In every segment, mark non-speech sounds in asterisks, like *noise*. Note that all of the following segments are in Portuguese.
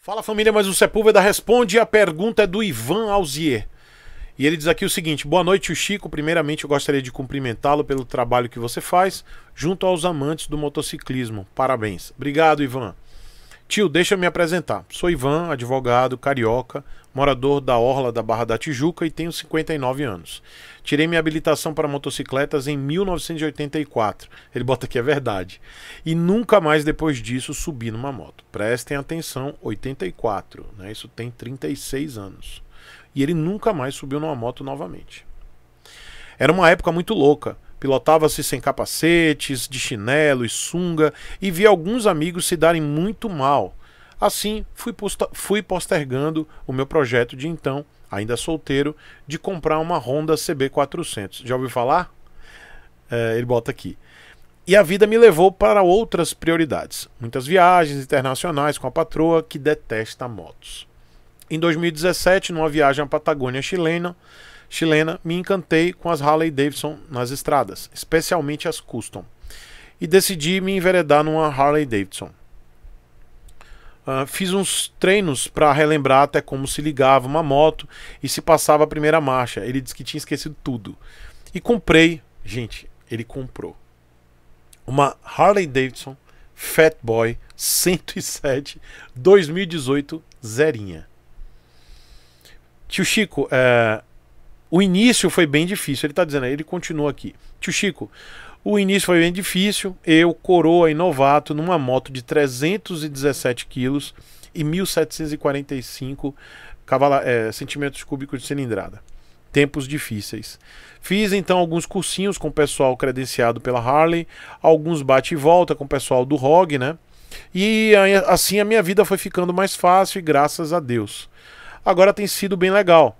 Fala família, mas o Sepúlveda responde. A pergunta é do Ivan Alzier. E ele diz aqui o seguinte: Boa noite, Chico. Primeiramente, eu gostaria de cumprimentá-lo pelo trabalho que você faz junto aos amantes do motociclismo. Parabéns. Obrigado, Ivan. Tio, deixa eu me apresentar. Sou Ivan, advogado, carioca, morador da Orla da Barra da Tijuca e tenho 59 anos. Tirei minha habilitação para motocicletas em 1984. Ele bota que é verdade. E nunca mais depois disso subi numa moto. Prestem atenção, 84, né? Isso tem 36 anos. E ele nunca mais subiu numa moto novamente. Era uma época muito louca Pilotava-se sem capacetes, de chinelo e sunga, e vi alguns amigos se darem muito mal. Assim, fui, fui postergando o meu projeto de então, ainda solteiro, de comprar uma Honda CB400. Já ouviu falar? É, ele bota aqui. E a vida me levou para outras prioridades. Muitas viagens internacionais com a patroa que detesta motos. Em 2017, numa viagem à Patagônia chilena, chilena, me encantei com as Harley Davidson nas estradas, especialmente as custom, e decidi me enveredar numa Harley Davidson. Uh, fiz uns treinos para relembrar até como se ligava uma moto e se passava a primeira marcha. Ele disse que tinha esquecido tudo. E comprei, gente, ele comprou uma Harley Davidson Fat Boy 107 2018 zerinha. Tio Chico, é, o início foi bem difícil, ele está dizendo aí, ele continua aqui. Tio Chico, o início foi bem difícil, eu, coroa e novato, numa moto de 317 quilos e 1745 cavala, é, centímetros cúbicos de cilindrada. Tempos difíceis. Fiz então alguns cursinhos com o pessoal credenciado pela Harley, alguns bate e volta com o pessoal do ROG, né? E assim a minha vida foi ficando mais fácil, e graças a Deus. Agora tem sido bem legal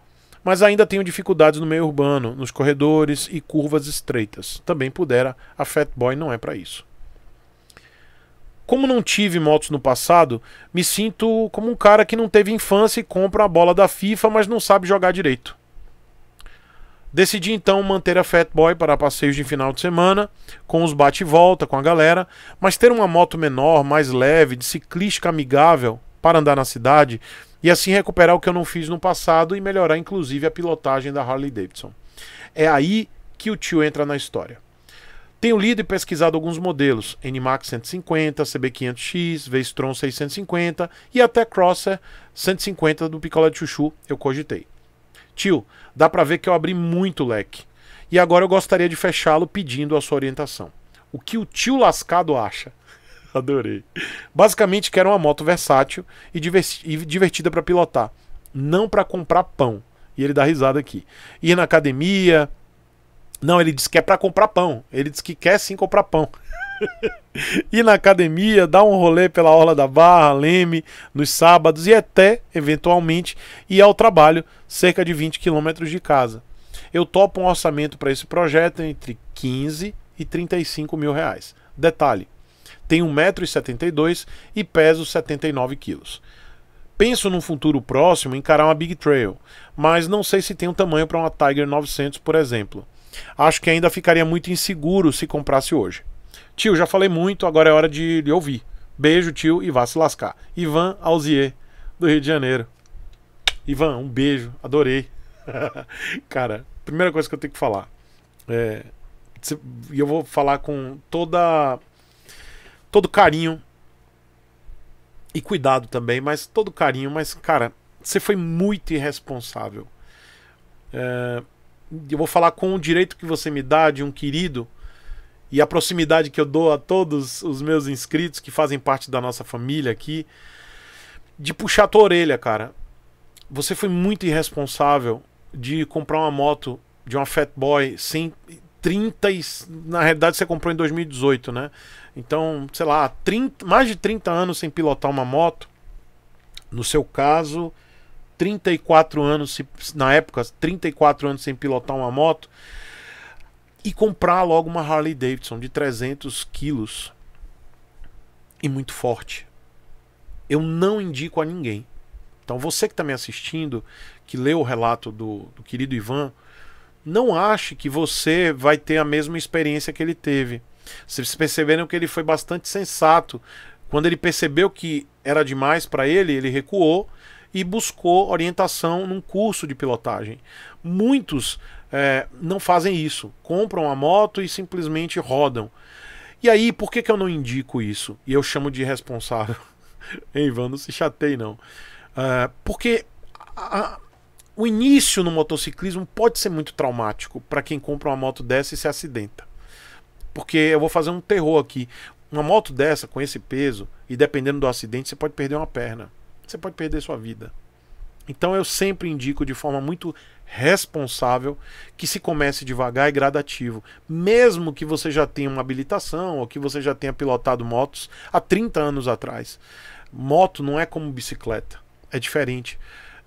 mas ainda tenho dificuldades no meio urbano, nos corredores e curvas estreitas. Também pudera, a Fat Boy não é para isso. Como não tive motos no passado, me sinto como um cara que não teve infância e compra a bola da FIFA, mas não sabe jogar direito. Decidi então manter a Fat Boy para passeios de final de semana, com os bate e volta com a galera, mas ter uma moto menor, mais leve, de ciclística amigável para andar na cidade e assim recuperar o que eu não fiz no passado e melhorar inclusive a pilotagem da Harley Davidson. É aí que o tio entra na história. Tenho lido e pesquisado alguns modelos, NMAX 150, CB500X, V-Strom 650 e até Crosser 150 do Picolé de Chuchu, eu cogitei. Tio, dá para ver que eu abri muito leque. E agora eu gostaria de fechá-lo pedindo a sua orientação. O que o tio lascado acha? Adorei. Basicamente, quero uma moto versátil e, divertida para pilotar, não para comprar pão. E ele dá risada aqui. Ir na academia. Não, ele diz que é para comprar pão. Ele diz que quer sim comprar pão. *laughs* ir na academia, dar um rolê pela Orla da Barra, Leme, nos sábados e até, eventualmente, ir ao trabalho, cerca de 20 quilômetros de casa. Eu topo um orçamento para esse projeto entre 15 e 35 mil reais. Detalhe: tenho 1,72m e peso 79kg. Penso num futuro próximo encarar uma Big Trail, mas não sei se tem um tamanho para uma Tiger 900, por exemplo. Acho que ainda ficaria muito inseguro se comprasse hoje. Tio, já falei muito, agora é hora de lhe ouvir. Beijo, tio, e vá se lascar. Ivan Alzier, do Rio de Janeiro. Ivan, um beijo, adorei. *laughs* Cara, primeira coisa que eu tenho que falar. É, e eu vou falar com toda todo carinho e cuidado também, mas todo carinho. Mas, cara, você foi muito irresponsável. É, eu vou falar com o direito que você me dá de um querido e a proximidade que eu dou a todos os meus inscritos que fazem parte da nossa família aqui, de puxar tua orelha, cara. Você foi muito irresponsável de comprar uma moto de uma Fat Boy sem 30 e, na realidade você comprou em 2018, né? Então, sei lá, 30, mais de 30 anos sem pilotar uma moto. No seu caso, 34 anos, na época, 34 anos sem pilotar uma moto. E comprar logo uma Harley Davidson de 300 quilos. E muito forte. Eu não indico a ninguém. Então, você que está me assistindo, que leu o relato do, do querido Ivan, não ache que você vai ter a mesma experiência que ele teve. Vocês perceberam que ele foi bastante sensato. Quando ele percebeu que era demais para ele, ele recuou e buscou orientação num curso de pilotagem. Muitos é, não fazem isso, compram a moto e simplesmente rodam. E aí, por que, que eu não indico isso? E eu chamo de responsável. *laughs* Ei, Ivan, não se chatei não. Uh, porque a, o início no motociclismo pode ser muito traumático para quem compra uma moto dessa e se acidenta. Porque eu vou fazer um terror aqui. Uma moto dessa, com esse peso, e dependendo do acidente, você pode perder uma perna. Você pode perder sua vida. Então eu sempre indico de forma muito responsável que se comece devagar e gradativo. Mesmo que você já tenha uma habilitação ou que você já tenha pilotado motos há 30 anos atrás. Moto não é como bicicleta, é diferente.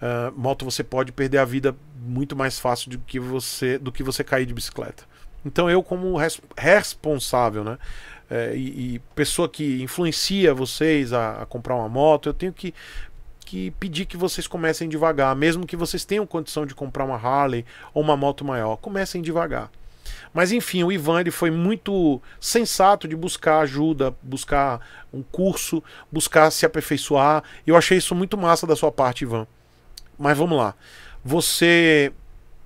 Uh, moto você pode perder a vida muito mais fácil do que você do que você cair de bicicleta. Então eu como res, responsável, né, é, e, e, pessoa que influencia vocês a, a, comprar uma moto, eu tenho que que pedir que vocês comecem devagar, mesmo que vocês tenham condição de comprar uma Harley ou uma moto maior, comecem devagar. Mas enfim, o Ivan ele foi muito sensato de buscar ajuda, buscar um curso, buscar se aperfeiçoar. Eu achei isso muito massa da sua parte, Ivan. Mas vamos lá. Você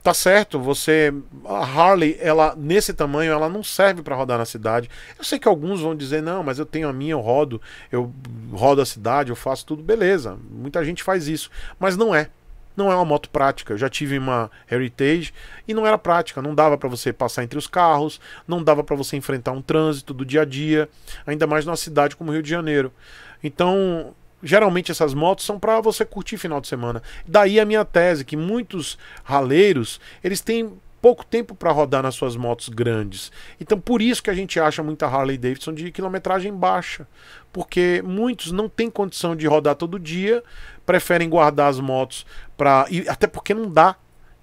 tá certo, você a Harley, ela nesse tamanho, ela não serve para rodar na cidade. Eu sei que alguns vão dizer: "Não, mas eu tenho a minha, eu rodo, eu rodo a cidade, eu faço tudo, beleza". Muita gente faz isso, mas não é não é uma moto prática. Eu já tive uma Heritage e não era prática, não dava para você passar entre os carros, não dava para você enfrentar um trânsito do dia a dia, ainda mais numa cidade como Rio de Janeiro. Então, geralmente essas motos são para você curtir final de semana. Daí a minha tese que muitos raleiros, eles têm pouco tempo para rodar nas suas motos grandes. Então por isso que a gente acha muita Harley Davidson de quilometragem baixa, porque muitos não têm condição de rodar todo dia, preferem guardar as motos para até porque não dá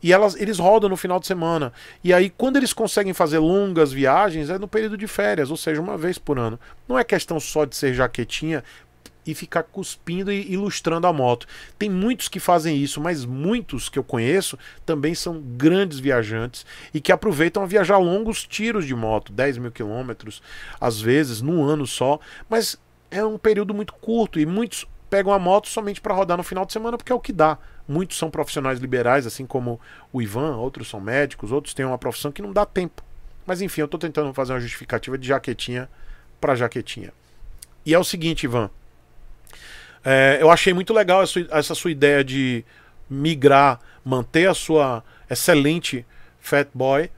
e elas, eles rodam no final de semana. E aí, quando eles conseguem fazer longas viagens, é no período de férias, ou seja, uma vez por ano. Não é questão só de ser jaquetinha, e ficar cuspindo e ilustrando a moto. Tem muitos que fazem isso, mas muitos que eu conheço também são grandes viajantes e que aproveitam a viajar longos tiros de moto, 10 mil quilômetros, às vezes, num ano só, mas é um período muito curto e muitos pegam a moto somente para rodar no final de semana porque é o que dá. Muitos são profissionais liberais, assim como o Ivan, outros são médicos, outros têm uma profissão que não dá tempo. Mas enfim, eu estou tentando fazer uma justificativa de jaquetinha para jaquetinha. E é o seguinte, Ivan, é, eu achei muito legal essa, essa, sua ideia de migrar, manter a sua excelente Fat Boy.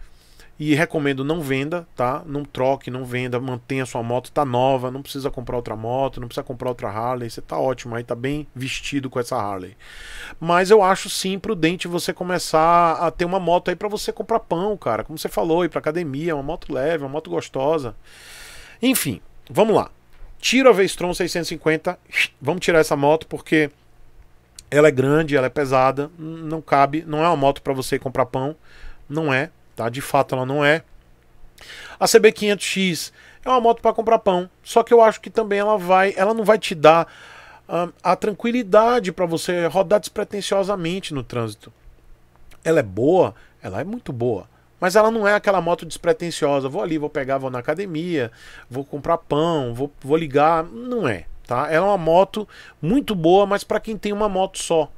E recomendo não venda, tá? Não troque, não venda, mantenha a sua moto, tá nova, não precisa comprar outra moto, não precisa comprar outra Harley, você tá ótimo aí, tá bem vestido com essa Harley. Mas eu acho sim prudente você começar a ter uma moto aí para você comprar pão, cara, como você falou, ir pra academia, uma moto leve, uma moto gostosa. Enfim, vamos lá tira a Vestron 650, vamos tirar essa moto porque ela é grande, ela é pesada, não cabe, não é uma moto para você comprar pão, não é, tá? De fato ela não é. A CB500X é uma moto para comprar pão, só que eu acho que também ela vai, ela não vai te dar hum, a tranquilidade para você rodar despretensiosamente no trânsito. Ela é boa, ela é muito boa. Mas ela não é aquela moto despretensiosa. Vou ali, vou pegar, vou na academia, vou comprar pão, vou, vou ligar. Não é, tá? Ela é uma moto muito boa, mas para quem tem uma moto só,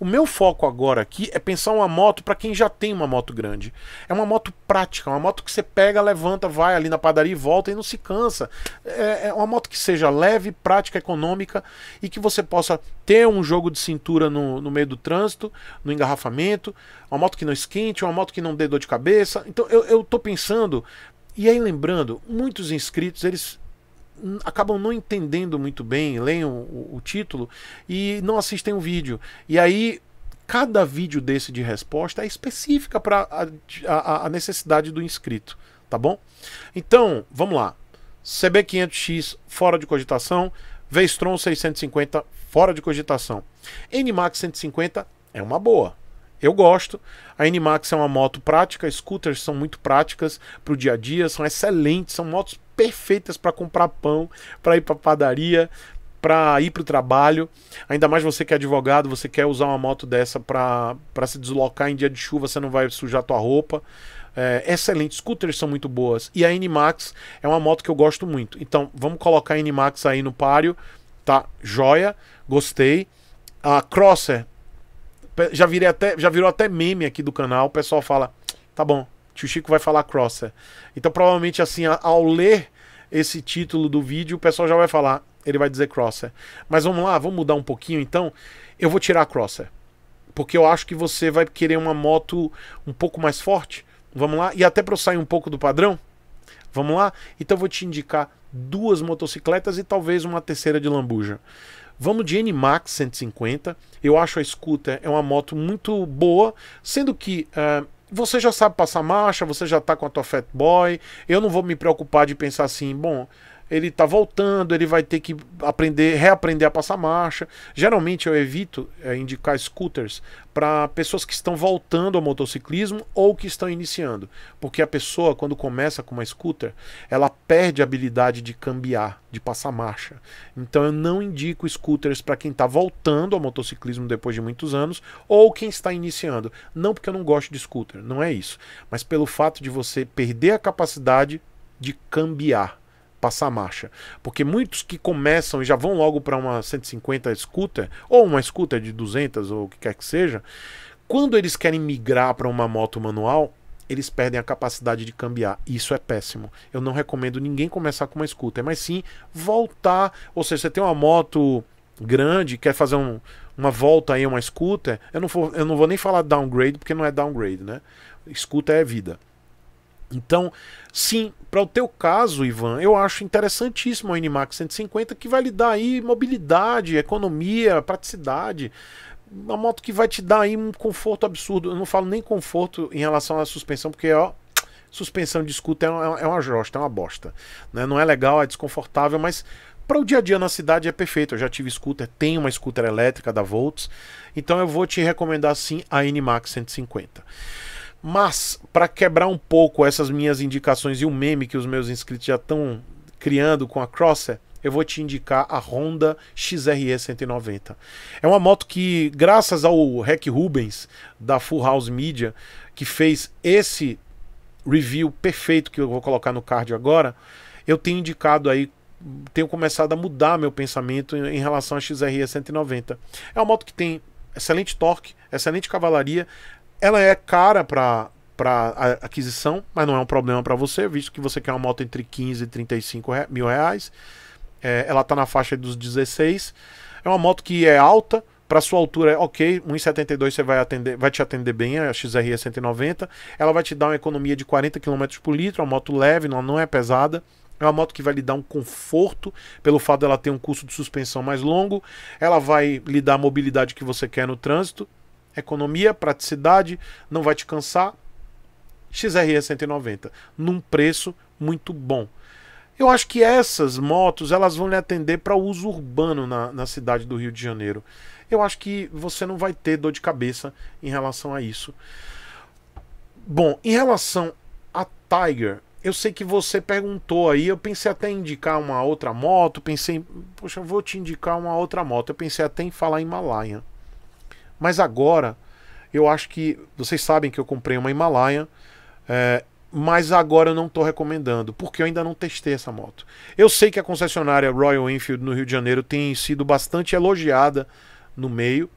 o meu foco agora aqui é pensar uma moto para quem já tem uma moto grande. É uma moto prática, uma moto que você pega, levanta, vai ali na padaria e volta e não se cansa. É, é uma moto que seja leve, prática, econômica e que você possa ter um jogo de cintura no, no meio do trânsito, no engarrafamento. Uma moto que não esquente, uma moto que não dê dor de cabeça. Então eu, eu tô pensando. E aí lembrando, muitos inscritos, eles acabam não entendendo muito bem, leem o, o, título e não assistem o vídeo. E aí, cada vídeo desse de resposta é específica para a, a, a, necessidade do inscrito, tá bom? Então, vamos lá. CB500X fora de cogitação, Vestron 650 fora de cogitação. NMAX 150 é uma boa, eu gosto. A NMAX é uma moto prática, scooters são muito práticas para o dia a dia, são excelentes, são motos perfeitas para comprar pão, para ir para padaria, para ir para o trabalho. Ainda mais você que é advogado, você quer usar uma moto dessa para se deslocar em dia de chuva, você não vai sujar tua roupa. É, excelentes, scooters são muito boas. E a N-Max é uma moto que eu gosto muito. Então vamos colocar a N-Max aí no páreo, tá? Joia, gostei. A Crosser, já, virei até, já virou até meme aqui do canal. O pessoal fala: tá bom, tio Chico vai falar Crosser. Então provavelmente assim, ao ler esse título do vídeo, o pessoal já vai falar, ele vai dizer Crosser. Mas vamos lá, vamos mudar um pouquinho então. Eu vou tirar a Crosser, porque eu acho que você vai querer uma moto um pouco mais forte. Vamos lá, e até para eu sair um pouco do padrão, vamos lá? Então eu vou te indicar duas motocicletas e talvez uma terceira de lambuja. Vamos de N-Max 150. Eu acho a Scooter é uma moto muito boa, sendo que uh, você já sabe passar marcha, você já tá com a tua fat boy. Eu não vou me preocupar de pensar assim, bom, ele está voltando, ele vai ter que aprender, reaprender a passar marcha. Geralmente eu evito é, indicar scooters para pessoas que estão voltando ao motociclismo ou que estão iniciando, porque a pessoa quando começa com uma scooter, ela perde a habilidade de cambiar, de passar marcha. Então eu não indico scooters para quem está voltando ao motociclismo depois de muitos anos ou quem está iniciando. Não porque eu não gosto de scooter, não é isso, mas pelo fato de você perder a capacidade de cambiar passar marcha. Porque muitos que começam e já vão logo para uma 150 scooter, ou uma scooter de 200 ou o que quer que seja, quando eles querem migrar para uma moto manual, eles perdem a capacidade de cambiar. Isso é péssimo. Eu não recomendo ninguém começar com uma scooter, mas sim voltar. Ou seja, você tem uma moto grande, quer fazer um, uma volta aí, uma scooter. Eu não, for, eu não vou nem falar downgrade, porque não é downgrade, né? Scooter é vida. Então, sim, para o teu caso, Ivan, eu acho interessantíssimo o Inimax 150 que vai lhe dar aí mobilidade, economia, praticidade. Uma moto que vai te dar aí um conforto absurdo. Eu não falo nem conforto em relação à suspensão, porque ó, suspensão de scooter é uma, é uma josta, é uma bosta. Né? Não é legal, é desconfortável, mas para o dia a dia na cidade é perfeito. Eu já tive scooter, tenho uma scooter elétrica da Volts, então eu vou te recomendar sim a N Max 150. Mas, para quebrar um pouco essas minhas indicações e o meme que os meus inscritos já estão criando com a Crosser, eu vou te indicar a Honda XRE 190. É uma moto que, graças ao Rec Rubens, da Full House Media, que fez esse review perfeito que eu vou colocar no card agora, eu tenho indicado aí tenho começado a mudar meu pensamento em relação à XRE 190. É uma moto que tem excelente torque, excelente cavalaria, ela é cara para para aquisição, mas não é um problema para você, visto que você quer uma moto entre 15 e 35 mil reais. É, ela está na faixa dos 16. É uma moto que é alta, para sua altura é ok, 1,72 você vai, atender, vai te atender bem, a XRE 190. É ela vai te dar uma economia de 40 km por litro, é uma moto leve, não, não é pesada. É uma moto que vai lhe dar um conforto pelo fato dela ter um curso de suspensão mais longo. Ela vai lhe dar a mobilidade que você quer no trânsito. Economia, praticidade, não vai te cansar. XRE 190, num preço muito bom. Eu acho que essas motos elas vão lhe atender para uso urbano na, na cidade do Rio de Janeiro. Eu acho que você não vai ter dor de cabeça em relação a isso. Bom, em relação a Tiger, eu sei que você perguntou aí, eu pensei até em indicar uma outra moto, pensei, poxa, vou te indicar uma outra moto, eu pensei até em falar em Malaya. Mas agora, eu acho que. Vocês sabem que eu comprei uma Himalaia. É, mas agora eu não estou recomendando, porque eu ainda não testei essa moto. Eu sei que a concessionária Royal Enfield no Rio de Janeiro tem sido bastante elogiada no meio.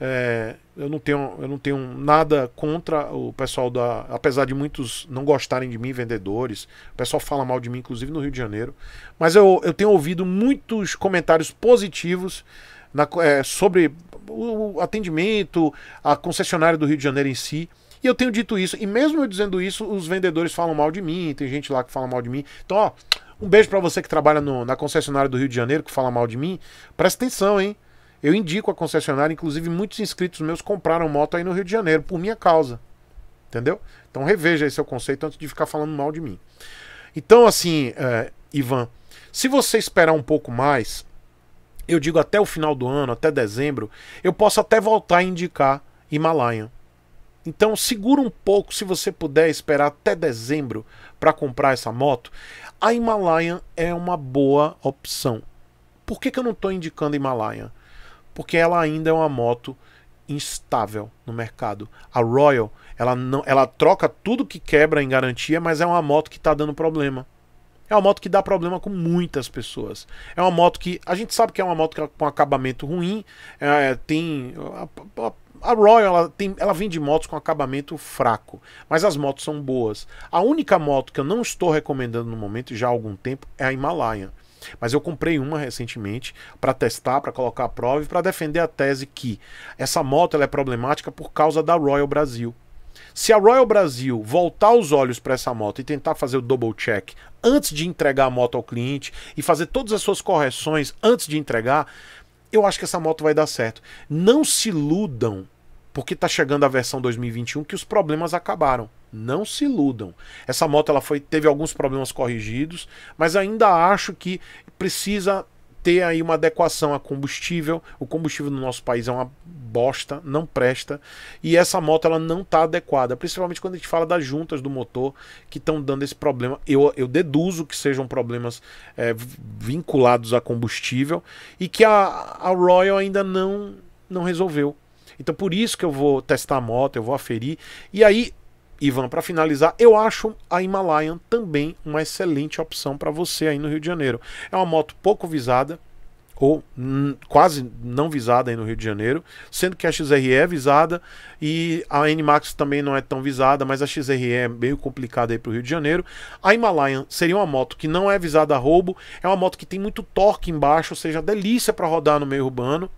É, eu, não tenho, eu não tenho nada contra o pessoal da. Apesar de muitos não gostarem de mim, vendedores, o pessoal fala mal de mim, inclusive no Rio de Janeiro. Mas eu, eu tenho ouvido muitos comentários positivos na, é, sobre o atendimento, a concessionária do Rio de Janeiro em si. E eu tenho dito isso, e mesmo eu dizendo isso, os vendedores falam mal de mim, tem gente lá que fala mal de mim. Então, ó, um beijo para você que trabalha no, na concessionária do Rio de Janeiro, que fala mal de mim. Presta atenção, hein? Eu indico a concessionária, inclusive muitos inscritos meus compraram moto aí no Rio de Janeiro, por minha causa. Entendeu? Então reveja aí seu conceito antes de ficar falando mal de mim. Então, assim, é, Ivan, se você esperar um pouco mais, eu digo até o final do ano, até dezembro, eu posso até voltar a indicar Himalaia. Então segura um pouco se você puder esperar até dezembro para comprar essa moto. A Himalaia é uma boa opção. Por que, que eu não estou indicando Himalaia? Porque ela ainda é uma moto instável no mercado. A Royal, ela não, ela troca tudo que quebra em garantia, mas é uma moto que está dando problema. É uma moto que dá problema com muitas pessoas. É uma moto que a gente sabe que é uma moto com acabamento ruim. É, tem a, a, a Royal ela, tem, ela vende motos com acabamento fraco, mas as motos são boas. A única moto que eu não estou recomendando no momento, já há algum tempo, é a Himalayan. Mas eu comprei uma recentemente para testar, para colocar a prova e para defender a tese que essa moto ela é problemática por causa da Royal Brasil. Se a Royal Brasil voltar os olhos para essa moto e tentar fazer o double check antes de entregar a moto ao cliente e fazer todas as suas correções antes de entregar, eu acho que essa moto vai dar certo. Não se iludam, porque está chegando a versão 2021 que os problemas acabaram. Não se iludam. Essa moto ela foi teve alguns problemas corrigidos, mas ainda acho que precisa ter aí uma adequação a combustível. O combustível no nosso país é uma bosta, não presta. E essa moto ela não está adequada, principalmente quando a gente fala das juntas do motor que estão dando esse problema. Eu, eu deduzo que sejam problemas é, vinculados a combustível e que a, a Royal ainda não, não resolveu. Então por isso que eu vou testar a moto, eu vou aferir. E aí Ivan, para finalizar, eu acho a Himalayan também uma excelente opção para você aí no Rio de Janeiro. É uma moto pouco visada, ou quase não visada aí no Rio de Janeiro, sendo que a XRE é visada e a N-Max também não é tão visada, mas a XRE é meio complicada aí para o Rio de Janeiro. A Himalayan seria uma moto que não é visada a roubo, é uma moto que tem muito torque embaixo, ou seja, delícia para rodar no meio urbano.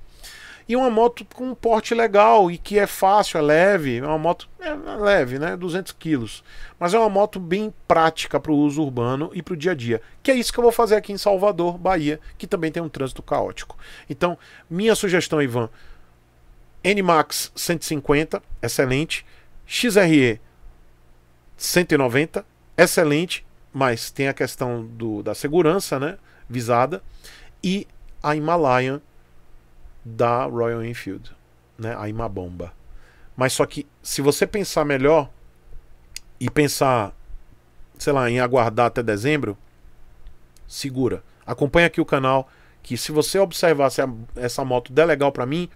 E uma moto com um porte legal e que é fácil, é leve. É uma moto é, é leve, né? 200 quilos. Mas é uma moto bem prática para o uso urbano e para o dia a dia. Que é isso que eu vou fazer aqui em Salvador, Bahia, que também tem um trânsito caótico. Então, minha sugestão, Ivan. NMAX 150, excelente. XRE 190, excelente. Mas tem a questão do, da segurança, né? Visada. E a Himalayan da Royal Enfield, né? A Imabomba. Mas só que se você pensar melhor e pensar, sei lá, em aguardar até dezembro, segura. Acompanha aqui o canal que se você observar se essa moto der legal para mim,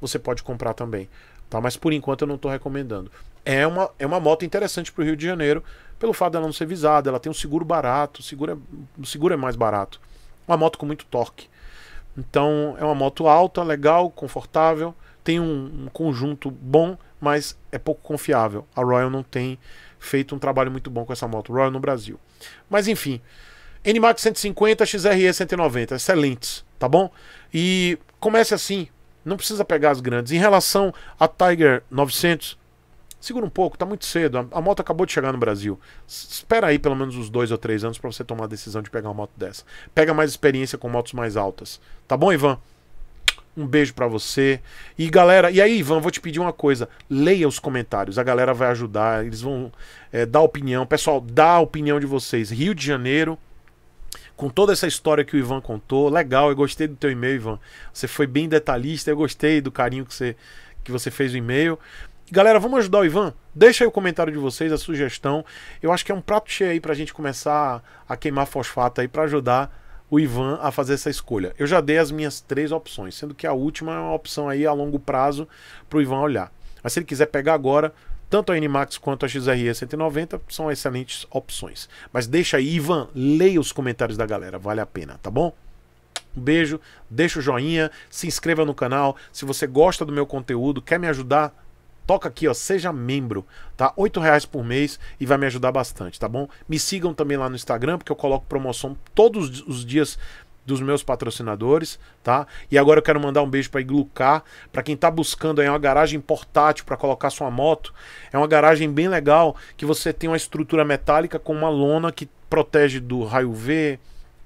você pode comprar também, tá? Mas por enquanto eu não tô recomendando. É uma, é uma moto interessante para o Rio de Janeiro, pelo fato dela não ser visada, ela tem um seguro barato, o seguro é, o seguro é mais barato. Uma moto com muito torque. Então é uma moto alta, legal, confortável, tem um, um conjunto bom, mas é pouco confiável. A Royal não tem feito um trabalho muito bom com essa moto, Royal no Brasil. Mas enfim, NMAX 150, XRE 190, excelentes, tá bom? E comece assim, não precisa pegar as grandes. Em relação à Tiger 900, segura um pouco, tá muito cedo, a, a moto acabou de chegar no Brasil. S espera aí pelo menos uns dois ou três anos para você tomar a decisão de pegar uma moto dessa. Pega mais experiência com motos mais altas. Tá bom, Ivan? Um beijo para você. E galera, e aí, Ivan, vou te pedir uma coisa: leia os comentários, a galera vai ajudar, eles vão é, dar opinião. Pessoal, dá a opinião de vocês. Rio de Janeiro, com toda essa história que o Ivan contou, legal, eu gostei do teu e-mail, Ivan. Você foi bem detalhista, eu gostei do carinho que você, que você fez o e-mail. Galera, vamos ajudar o Ivan? Deixa aí o comentário de vocês, a sugestão. Eu acho que é um prato cheio aí pra gente começar a queimar fosfato aí para ajudar o Ivan a fazer essa escolha. Eu já dei as minhas três opções, sendo que a última é uma opção aí a longo prazo para o Ivan olhar. Mas se ele quiser pegar agora, tanto a NMAX quanto a XRE 190 são excelentes opções. Mas deixa aí, Ivan, leia os comentários da galera, vale a pena, tá bom? Um beijo, deixa o joinha, se inscreva no canal. Se você gosta do meu conteúdo, quer me ajudar toca aqui, ó, seja membro, tá? R$ reais por mês e vai me ajudar bastante, tá bom? Me sigam também lá no Instagram, porque eu coloco promoção todos os dias dos meus patrocinadores, tá? E agora eu quero mandar um beijo para Iglucar, para quem tá buscando aí uma garagem portátil para colocar sua moto. É uma garagem bem legal que você tem uma estrutura metálica com uma lona que protege do raio UV,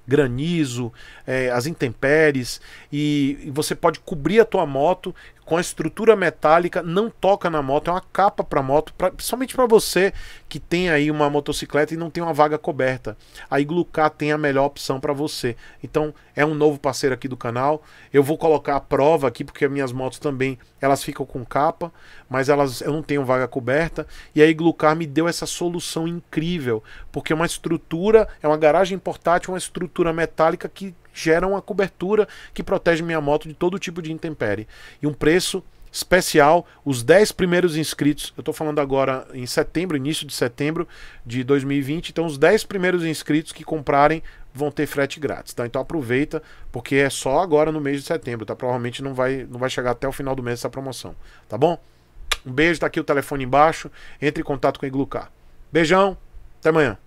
granizo, é, as intempéries e, e, você pode cobrir a tua moto com a estrutura metálica, não toca na moto, é uma capa para moto, pra, principalmente para você que tem aí uma motocicleta e não tem uma vaga coberta. A Iglucar tem a melhor opção para você. Então, é um novo parceiro aqui do canal. Eu vou colocar a prova aqui porque as minhas motos também, elas ficam com capa, mas elas eu não tenho vaga coberta e a Iglucar me deu essa solução incrível, porque é uma estrutura, é uma garagem portátil, uma estrutura metálica que gera uma cobertura que protege minha moto de todo tipo de intempérie. E um preço especial. Os 10 primeiros inscritos, eu estou falando agora em setembro, início de setembro de 2020. Então, os 10 primeiros inscritos que comprarem vão ter frete grátis, tá? Então aproveita, porque é só agora no mês de setembro, tá? Provavelmente não vai, não vai chegar até o final do mês essa promoção, tá bom? Um beijo, tá aqui o telefone embaixo. Entre em contato com a Iglucar. Beijão, até amanhã.